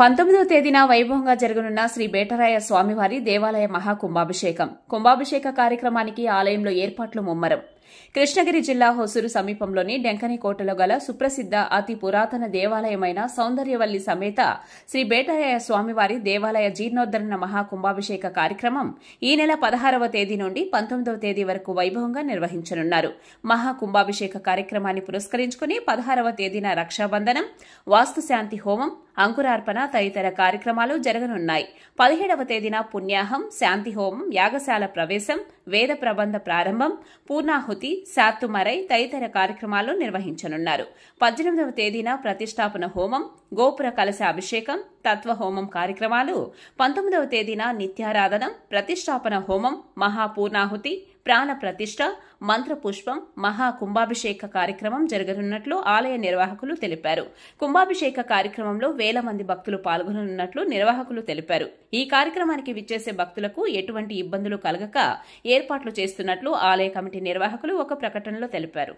పంతొమ్మిదవ తేదీన వైభవంగా జరగనున్న శ్రీ బేటరాయ స్వామివారి దేవాలయ మహాకుంభాభిషేకం కుంభాభిషేక కార్యక్రమానికి ఆలయంలో ఏర్పాట్లు ముమ్మరం కృష్ణగిరి జిల్లా హొసూరు సమీపంలోని డెంకనికోటలో గల సుప్రసిద్ద అతి పురాతన దేవాలయమైన సౌందర్యవల్లి సమేత శ్రీ బేటరాయ స్వామివారి దేవాలయ జీర్ణోద్ధరణ మహాకుంభాభిషేక కార్యక్రమం ఈ నెల పదహారవ తేదీ నుండి పంతొమ్మిదవ తేదీ వరకు వైభవంగా నిర్వహించనున్నారు మహాకుంభాభిషేక కార్యక్రమాన్ని పురస్కరించుకుని పదహారవ తేదీన రక్షాబంధనం వాస్తుశాంతి హోమం అంకురార్పణ తదితర కార్యక్రమాలు జరగనున్నాయి పదిహేడవ తేదీన పుణ్యాహం శాంతి హోమం యాగశాల ప్రవేశం వేద ప్రబంధ ప్రారంభం పూర్ణాహుతి శాత్తుమరై తదితర కార్యక్రమాలు నిర్వహించనున్నారు పద్దెనిమిదవ తేదీన ప్రతిష్టాపన హోమం గోపుర కలశ అభిషేకం తత్వహోమం కార్యక్రమాలు పంతొమ్మిదవ తేదీన నిత్యారాధనం ప్రతిష్టాపన హోమం మహాపూర్ణాహుతి ప్రాణ ప్రతిష్ట మంత్రపుష్పం మహా కుంభాభిషేక కార్యక్రమం జరగనున్నట్లు ఆలయ నిర్వాహకులు తెలిపారు కుంభాభిషేక కార్యక్రమంలో వేల మంది భక్తులు పాల్గొననున్నట్లు నిర్వాహకులు తెలిపారు ఈ కార్యక్రమానికి విచ్చేసే భక్తులకు ఎటువంటి ఇబ్బందులు కలగక ఏర్పాట్లు చేస్తున్నట్లు ఆలయ కమిటీ నిర్వాహకులు ఒక ప్రకటనలో తెలిపారు